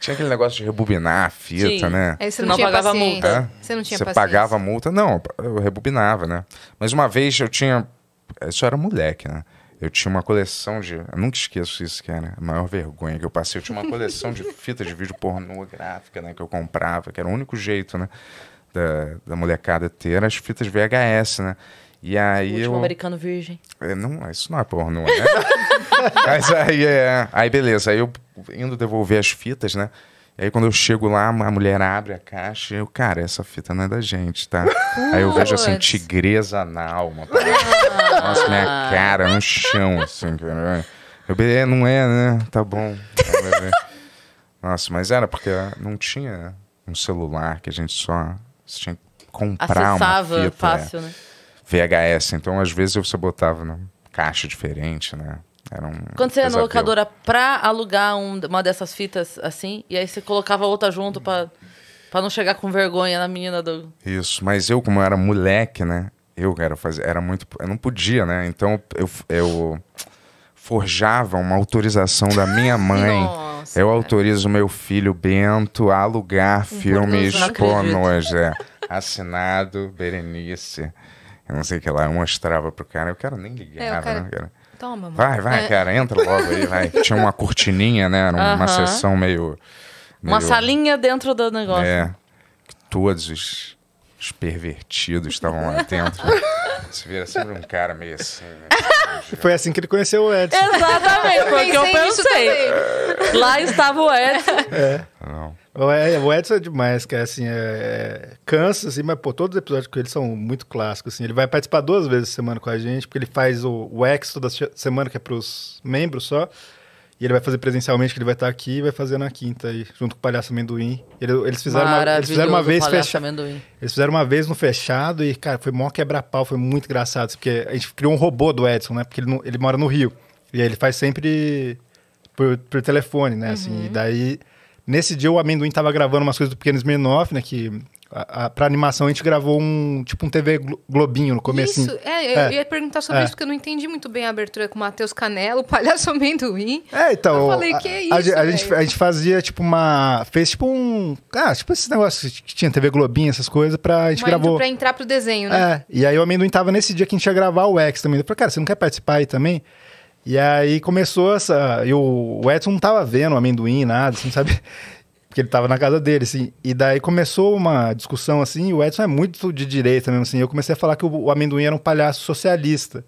Tinha aquele negócio de rebobinar a fita, Sim. né? Aí você não, não pagava multa. É? Você não tinha Você paciência. pagava multa? Não, eu rebobinava, né? Mas uma vez eu tinha... Isso era moleque, né? Eu tinha uma coleção de... Eu nunca esqueço isso, que era A maior vergonha que eu passei. Eu tinha uma coleção de fitas de vídeo pornográfica, né? Que eu comprava, que era o único jeito, né? Da, da molecada ter as fitas VHS, né? E aí o último eu... americano virgem. É, não, isso não é pornô, é? Né? Mas aí, é... aí beleza, aí eu indo devolver as fitas, né? E aí quando eu chego lá, a mulher abre a caixa e eu, cara, essa fita não é da gente, tá? aí eu vejo assim, tigresa na alma. Assim. Nossa, minha ah. cara no chão, assim, cara. Eu, é, não é, né? Tá bom. Nossa, mas era porque não tinha um celular que a gente só tinha que comprar Acessava uma fita. É. fácil, é. né? VHS, então às vezes eu botava numa caixa diferente, né? Era um Quando você ia na locadora pra alugar um, uma dessas fitas assim, e aí você colocava outra junto pra, pra não chegar com vergonha na menina do. Isso, mas eu, como eu era moleque, né? Eu era fazer. Era muito. Eu não podia, né? Então eu, eu forjava uma autorização da minha mãe. Nossa, eu autorizo meu filho Bento a alugar uhum. filmes pornôs. É. Assinado Berenice eu não sei o que lá, eu estrava pro cara, eu quero nem ligar é, cara... né, cara? Toma, mano. Vai, vai, é. cara, entra logo aí, vai. Tinha uma cortininha, né? Era uma uh -huh. sessão meio, meio, Uma salinha dentro do negócio. É. Todos os, os pervertidos estavam lá dentro. Você vira sempre um cara meio assim. Né? Foi assim que ele conheceu o Edson. Exatamente, foi o que eu pensei. Lá estava o Edson. É. É, o Edson é demais, cara, é assim, é, é... cansa, assim, mas, pô, todos os episódios com ele são muito clássicos, assim, ele vai participar duas vezes por semana com a gente, porque ele faz o, o ex toda semana, que é pros membros só, e ele vai fazer presencialmente, que ele vai estar aqui e vai fazer na quinta aí, junto com o Palhaço Amendoim. Ele, eles, fizeram uma, eles fizeram uma vez fechado. Eles fizeram uma vez no fechado e, cara, foi mó quebra-pau, foi muito engraçado. Assim, porque a gente criou um robô do Edson, né? Porque ele, ele mora no Rio. E aí ele faz sempre por, por telefone, né? Assim, uhum. e daí Nesse dia o amendoim tava gravando umas coisas do Pequeno Smirnoff, né? Que a, a, pra animação a gente gravou um tipo um TV Globinho no começo. Isso, é, é, eu ia perguntar sobre é. isso, porque eu não entendi muito bem a abertura com o Matheus Canelo, o palhaço amendoim. É, então. Eu falei, a, que é isso? A, a gente, a gente fazia tipo uma. Fez tipo um. Ah, tipo esses negócios que tinha TV Globinho, essas coisas, pra. A gente Mas gravou. Pra entrar pro desenho, né? É. E aí o amendoim tava nesse dia que a gente ia gravar o X também. Eu falei, cara, você não quer participar aí também? E aí começou essa. E o Edson não tava vendo amendoim, nada, assim, sabe? Porque ele tava na casa dele, assim. E daí começou uma discussão assim. o Edson é muito de direita mesmo, assim. Eu comecei a falar que o, o amendoim era um palhaço socialista.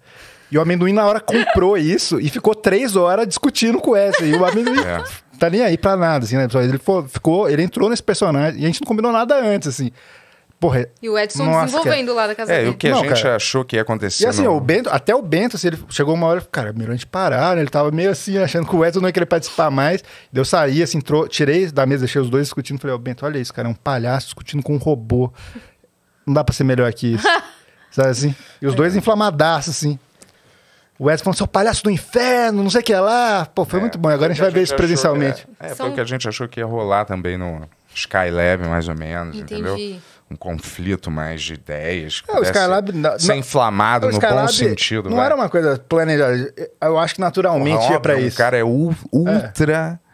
E o amendoim, na hora, comprou isso e ficou três horas discutindo com o Edson. E o amendoim é. tá nem aí pra nada, assim, né, Ele ficou, ele entrou nesse personagem e a gente não combinou nada antes, assim. Porra, e o Edson nossa, desenvolvendo cara. lá da casa é, dele. É, o que a gente cara. achou que ia acontecer. E assim, não... o Bento, até o Bento, assim, ele chegou uma hora, cara, é melhor a gente parar, né? Ele tava meio assim, achando que o Edson não ia querer participar mais. deu eu saí, assim, entrou tirei da mesa, deixei os dois discutindo. Falei, ô oh, Bento, olha isso, cara, é um palhaço discutindo com um robô. Não dá pra ser melhor que isso. Sabe assim? E os dois inflamadaços, assim. O Edson falando, seu é palhaço do inferno, não sei o que é lá. Pô, foi é, muito bom. Agora a gente é vai ver isso presencialmente. Que, é, é São... foi o que a gente achou que ia rolar também no, Skylab, mais ou menos, Entendi. entendeu? um conflito mais de ideias. É, o Skylab. Não, ser inflamado no Skylab bom sentido. Não vai. era uma coisa planejada. Eu acho que naturalmente Robin, ia pra é isso. O cara é, é. ultra. É.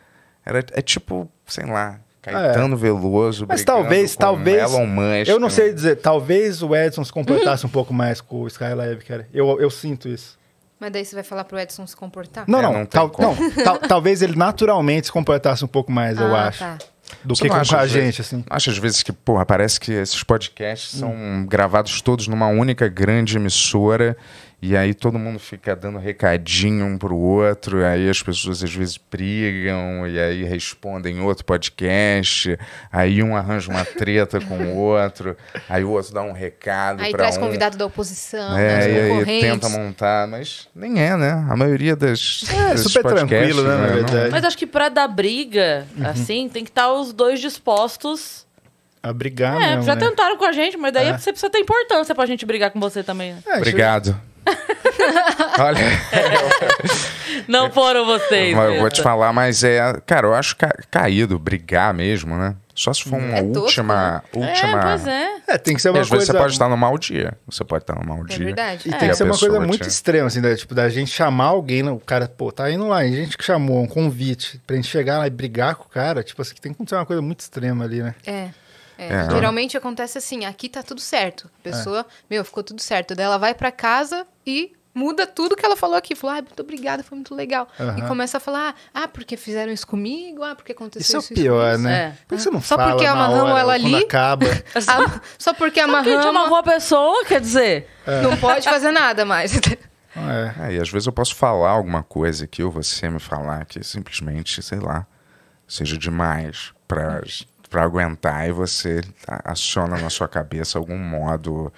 Era, é tipo, sei lá. Caetano é. Veloso, mas talvez, talvez, Elon Musk. Eu não né? sei dizer, talvez o Edson se comportasse uhum. um pouco mais com o Skylab, cara. Eu, eu sinto isso. Mas daí você vai falar pro Edson se comportar? Não, é, não, não, tal, não tal, talvez ele naturalmente se comportasse um pouco mais, ah, eu acho. Tá do Você que a gente, assim. Acho às vezes que, porra, parece que esses podcasts hum. são gravados todos numa única grande emissora e aí todo mundo fica dando recadinho um pro outro, aí as pessoas às vezes brigam, e aí respondem outro podcast, aí um arranja uma treta com o outro, aí o outro dá um recado. Aí traz um. convidado da oposição, é, né, aí, tenta montar, mas nem é, né? A maioria das. É, super tranquilo, né? Na né, verdade. Mas acho que pra dar briga, uhum. assim, tem que estar tá os dois dispostos a brigar. É, mesmo, já né? tentaram com a gente, mas daí é. você precisa ter importância pra gente brigar com você também. Né? É, Obrigado. Olha. Não foram vocês. Eu, eu vou te falar, mas é. Cara, eu acho ca caído brigar mesmo, né? Só se for uma é última. né? última... É, pois é. é. tem que ser uma Às coisa. Você pode estar no mau dia. Você pode estar no mau é dia. É verdade. E tem que ser uma coisa muito extrema, assim, tipo, da gente chamar alguém, né? o cara, pô, tá indo lá, a gente que chamou, um convite, pra gente chegar lá e brigar com o cara, tipo assim, tem que acontecer uma coisa muito extrema ali, né? É. É, é, Geralmente acontece assim, aqui tá tudo certo. A pessoa, meu, ficou tudo certo. Daí ela vai para casa e muda tudo que ela falou aqui. Falou, ah, muito obrigada, foi muito legal. Uhum. E começa a falar, ah, porque fizeram isso comigo, ah, porque aconteceu isso. Isso é o pior, isso. né? É. Por que você não só fala porque amarramos ela ali. Acaba. a, só porque amarramos. Só amarrou a pessoa, quer dizer. É. Não pode fazer nada mais. É. é. e às vezes eu posso falar alguma coisa que ou você me falar que simplesmente, sei lá, seja demais para hum para aguentar e você aciona na sua cabeça algum modo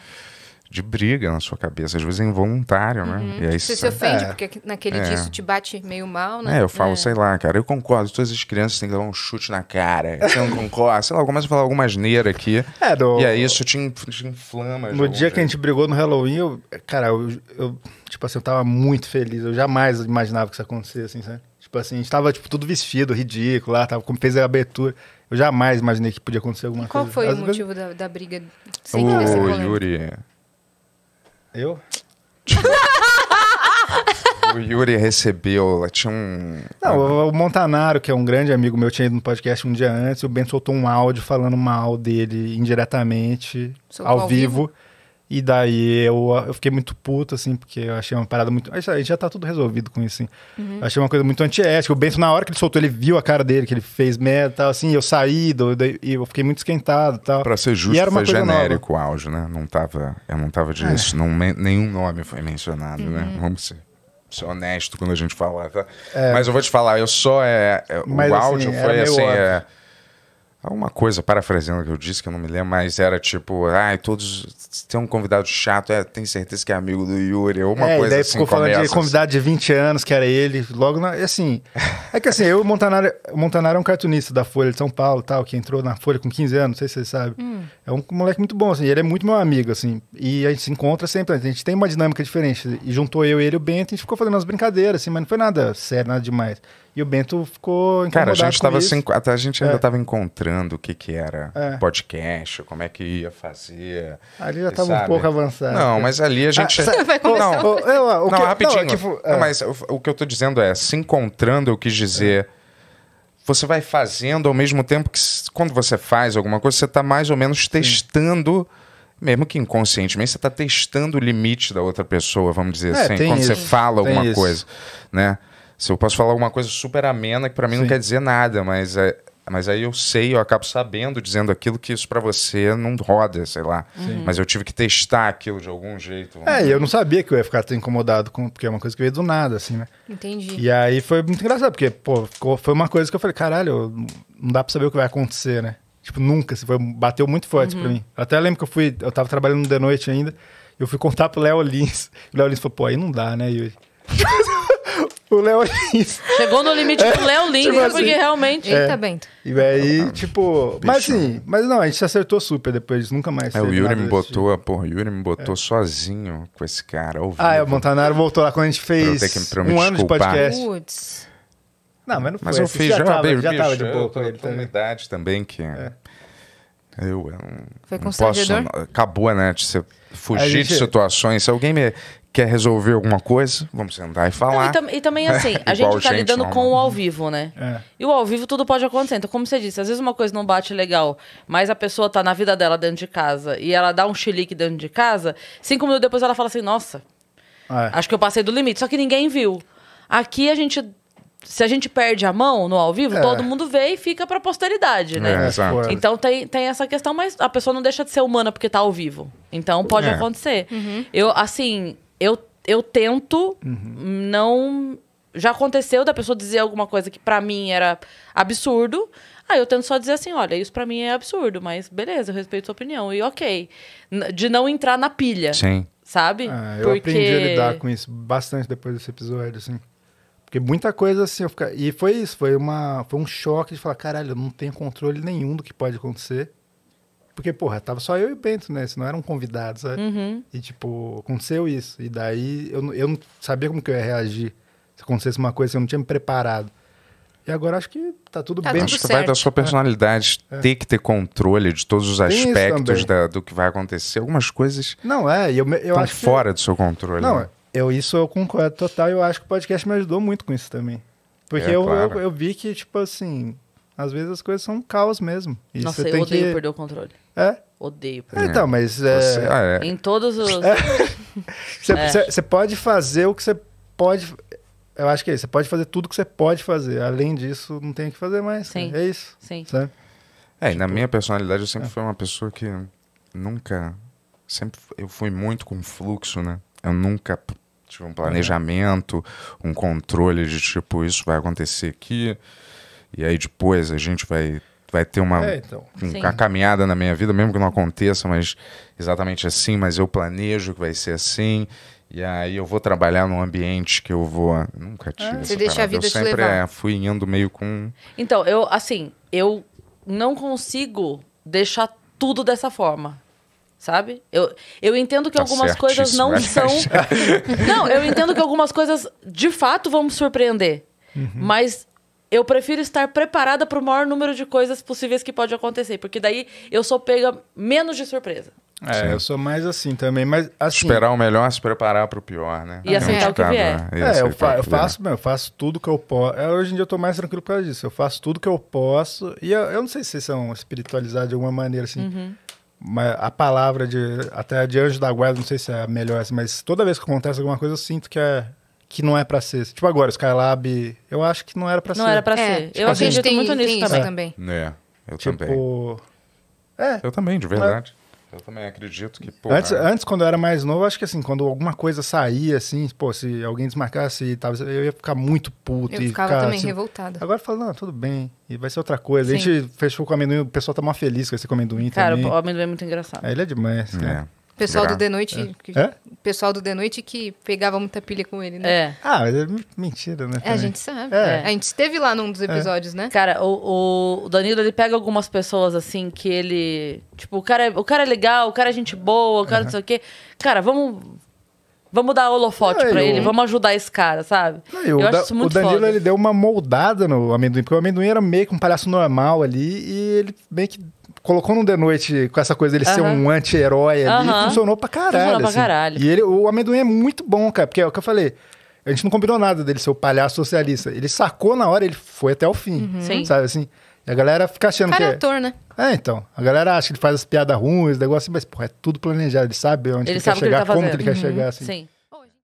de briga na sua cabeça, às vezes é involuntário, né? uhum. né? Aí, você se ofende, é, porque naquele é. dia isso te bate meio mal, né? É, eu falo, é. sei lá, cara, eu concordo, todas as crianças têm que dar um chute na cara, você não concorda, sei lá, eu começo a falar alguma asneira aqui, é do... e aí isso te, inflama. No dia que a gente brigou no Halloween, eu, cara, eu, eu, tipo assim, eu tava muito feliz, eu jamais imaginava que isso acontecesse, assim, sabe? Tipo assim, a gente tava, tipo, tudo vestido, ridículo, lá, tava, fez a abertura... Eu jamais imaginei que podia acontecer alguma e qual coisa. Qual foi o motivo da, da briga? Sem o Yuri. Eu? o Yuri recebeu, tinha um. Não, o Montanaro, que é um grande amigo meu, tinha ido no podcast um dia antes, o Ben soltou um áudio falando mal dele indiretamente, ao, vivo. vivo e daí eu, eu fiquei muito puto, assim, porque eu achei uma parada muito. A gente já tá tudo resolvido com isso, assim. Uhum. Achei uma coisa muito antiética. O Bento, na hora que ele soltou, ele viu a cara dele, que ele fez merda e tal, assim. Eu saí, do, e eu fiquei muito esquentado tal. Pra ser justo, e era uma foi genérico nova. o áudio, né? Não tava, eu não tava de. É. nenhum nome foi mencionado, né? uhum. né? Vamos ser ser honesto quando a gente falar, tá? É, mas eu vou te falar, eu só é. é o assim, áudio assim, foi assim. É, Alguma coisa, parafraseando que eu disse, que eu não me lembro, mas era tipo, ai, todos. Tem um convidado chato, é, tem certeza que é amigo do Yuri, ou uma é, coisa daí assim. Ficou falando de assim. convidado de 20 anos, que era ele, logo na. Assim. É que assim, eu, Montanaro, Montanaro é um cartunista da Folha de São Paulo tal, que entrou na Folha com 15 anos, não sei se vocês sabe. Hum. É um moleque muito bom, assim, ele é muito meu amigo, assim. E a gente se encontra sempre, a gente tem uma dinâmica diferente. E juntou eu, ele e o Bento, a gente ficou fazendo umas brincadeiras, assim, mas não foi nada sério, nada demais. E o Bento ficou Cara, a gente tava até a gente ainda estava é. encontrando o que que era é. podcast, como é que ia fazer. Ali já estava um pouco avançado. Não, mas ali a gente ah, é Não, o, eu, o não que... rapidinho. Não, é que... não, é. mas o, o, que eu tô dizendo é, se encontrando, eu quis dizer você vai fazendo ao mesmo tempo que quando você faz alguma coisa, você está mais ou menos testando, Sim. mesmo que inconscientemente, você está testando o limite da outra pessoa, vamos dizer é, assim, quando isso. você fala tem alguma isso. coisa, né? Se eu posso falar alguma coisa super amena que para mim Sim. não quer dizer nada, mas é, mas aí eu sei, eu acabo sabendo, dizendo aquilo que isso para você não roda, sei lá. Sim. Mas eu tive que testar aquilo de algum jeito. É, dizer. Né? eu não sabia que eu ia ficar tão incomodado, com, porque é uma coisa que veio do nada, assim, né? Entendi. E aí foi muito engraçado, porque, pô, foi uma coisa que eu falei, caralho, não dá pra saber o que vai acontecer, né? Tipo, nunca, se assim, foi, bateu muito forte uhum. pra mim. Eu até lembro que eu fui, eu tava trabalhando de noite ainda, eu fui contar pro Léo Lins. O Léo Lins falou, pô, aí não dá, né, Yuri? o Léo Lins. É Chegou no limite do é, Léo Lins, tipo é assim, porque realmente. É. Eita, Bento. E aí, tipo. Bicho. Mas assim, mas não, a gente se acertou super depois nunca mais. É, o Yuri me botou, tipo. porra, o Yuri me botou é. sozinho com esse cara. Ah, é, o Montanaro voltou lá quando a gente fez pra que, pra um desculpar. ano de podcast. Não, mas não foi. Mas eu fiz, já, já, tava, já tava de boa com ele. Também. idade também que. É. Eu, eu Foi constrangedor? Posso, acabou a né, net. Você fugir gente... de situações. Se alguém me quer resolver alguma coisa, vamos sentar e falar. Não, e, tam e, também assim, a gente tá gente, lidando não. com o ao vivo, né? É. E o ao vivo tudo pode acontecer. Então, como você disse, às vezes uma coisa não bate legal, mas a pessoa tá na vida dela dentro de casa e ela dá um chilique dentro de casa, cinco minutos depois ela fala assim, nossa, é. acho que eu passei do limite. Só que ninguém viu. Aqui a gente se a gente perde a mão no ao vivo, é. todo mundo vê e fica pra posteridade, né? É, exato. Então tem, tem essa questão, mas a pessoa não deixa de ser humana porque tá ao vivo. Então pode é. acontecer. Uhum. Eu, assim, eu, eu tento uhum. não. Já aconteceu da pessoa dizer alguma coisa que para mim era absurdo. Aí ah, eu tento só dizer assim, olha, isso para mim é absurdo, mas beleza, eu respeito sua opinião. E ok. De não entrar na pilha. Sim. Sabe? Ah, eu porque... aprendi a lidar com isso bastante depois desse episódio, assim. Porque muita coisa assim, eu fica... e foi isso, foi, uma, foi um choque de falar, caralho, eu não tenho controle nenhum do que pode acontecer. Porque, porra, tava só eu e o Bento, né? Se não eram convidados, sabe? Né? Uhum. E, tipo, aconteceu isso. E daí eu, eu não sabia como que eu ia reagir se acontecesse uma coisa que eu não tinha me preparado. E agora acho que tá tudo tá bem. Tudo acho certo. que vai da sua personalidade é. é. ter que ter controle de todos os aspectos da, do que vai acontecer. Algumas coisas não é, eu, eu acho fora que... do seu controle. Não, né? É, eu, isso eu concordo total. Eu acho que o podcast me ajudou muito com isso também. Porque é, eu, claro. eu, eu, vi que, tipo assim, às vezes as coisas são um caos mesmo. E Nossa, você eu tem odeio que... perder o controle. É? Odeio é, perder. É, então, mas. É... Você, ah, é... Em todos os. É. É. Você pode fazer o que você pode. Eu acho que é isso. Você pode fazer tudo que você pode fazer. Além disso, não tem o que fazer mais. Sim. É isso. Sim. Sabe? É, tipo... e na tipo minha personalidade, eu sempre fui uma pessoa que nunca. Sempre eu fui muito com fluxo, né? Eu nunca Tive um planejamento, um controle de tipo, isso vai acontecer aqui, e aí depois a gente vai, vai ter uma, é, então. um, uma caminhada na minha vida, mesmo que não aconteça, mas exatamente assim, mas eu planejo que vai ser assim. E aí eu vou trabalhar num ambiente que eu vou. Nunca ah, tive. Ah, você deixa a vida eu sempre é, fui indo meio com. Então, eu, assim, eu não consigo deixar tudo dessa forma. Sabe? Eu, eu entendo que tá algumas coisas não né? são. não, eu entendo que algumas coisas de fato vão me surpreender. Uhum. Mas eu prefiro estar preparada para o maior número de coisas possíveis que pode acontecer, porque daí eu sou pega menos de surpresa. É, Sim. eu sou mais assim também, mas assim... Esperar o melhor, se preparar para o pior, né? E assim aceitar um o que vier. Né? É, eu, fa eu faço, meu, eu faço tudo que eu posso. É, hoje em dia eu estou mais tranquilo por causa disso. Eu faço tudo que eu posso. E eu, eu não sei se vocês são espiritualizados de alguma maneira, assim... Uhum a palavra de até de anjo da guarda, não sei se é a melhor, mas toda vez que acontece alguma coisa eu sinto que é que não é para ser. Tipo agora, Skylab, eu acho que não era para ser. Não era para é, ser. Tipo, eu assim, acredito tem, muito nisso também. também. É, eu tipo, também. É. Eu também, de verdade. Eu também acredito que. Porra, antes, antes, quando eu era mais novo, acho que assim, quando alguma coisa saía, assim, pô, se alguém desmarcasse e eu ia ficar muito puto. Eu e ficava ficar, também assim, revoltada. Agora eu falo, não, tudo bem. E vai ser outra coisa. Sim. A gente fechou com o amendoim, o pessoal tá mó feliz com esse com amendoim Cara, também. Cara, o amendoim é muito engraçado. É, ele é demais, é. né? Pessoal Gra do The Noite. É? Que... É? pessoal do The Noite que pegava muita pilha com ele, né? É. Ah, mas é mentira, né? É, a gente sabe. É. A gente esteve lá num dos é. episódios, é. né? Cara, o, o, Danilo, ele pega algumas pessoas, assim, que ele... Tipo, o cara é, o cara é legal, o cara é gente boa, o cara uhum. não sei o quê. Cara, vamos... Vamos dar holofote é, pra ele, vamos ajudar esse cara, sabe? Não, eu, eu acho da, isso muito O Danilo, foda. ele deu uma moldada no amendoim, porque o amendoim era meio que um palhaço normal ali, e ele meio que colocou no The Noite com essa coisa dele uh -huh. ser um anti-herói ali, uh -huh. funcionou pra caralho. Funcionou pra assim. caralho. E ele, o amendoim é muito bom, cara, porque é o que eu falei. A gente não combinou nada dele ser o palhaço socialista. Ele sacou na hora, ele foi até o fim. Uhum. Sabe assim? E a galera fica achando cara que. É, é ator, né? É, então. A galera acha que ele faz as piadas ruins, negócio assim, mas, pô, é tudo planejado. Ele sabe onde ele, ele sabe quer chegar, ele tá como que ele uhum. quer chegar, assim. Sim.